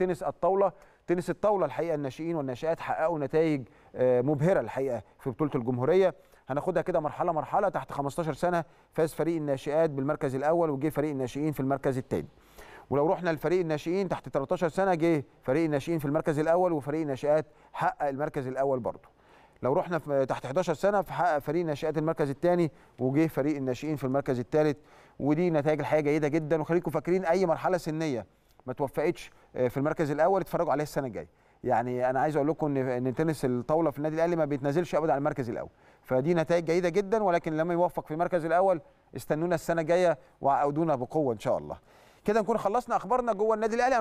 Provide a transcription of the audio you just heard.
تنس الطاوله تنس الطاوله الحقيقه الناشئين والناشئات حققوا نتائج آه، مبهره الحقيقه في بطوله الجمهوريه هناخدها كده مرحله مرحله تحت 15 سنه فاز فريق الناشئات بالمركز الاول وجه فريق الناشئين في المركز الثاني ولو رحنا لفريق الناشئين تحت 13 سنه جه فريق الناشئين في المركز الاول وفريق الناشئات حقق المركز الاول برضه لو رحنا تحت 11 سنه فحقق فريق الناشئات المركز الثاني وجه فريق الناشئين في المركز الثالث ودي نتائج الحقيقه جيده جدا وخليكم فاكرين اي مرحله سنيه ما توفقتش آه، في المركز الاول اتفرجوا عليها السنه الجايه يعني انا عايز اقول لكم ان ان تنس الطاوله في النادي الاهلي ما بيتنازلش ابدا عن المركز الاول فدي نتائج جيده جدا ولكن لما يوفق في المركز الاول استنونا السنه الجايه وعودونا بقوه ان شاء الله كده نكون خلصنا اخبارنا جوه النادي الاهلي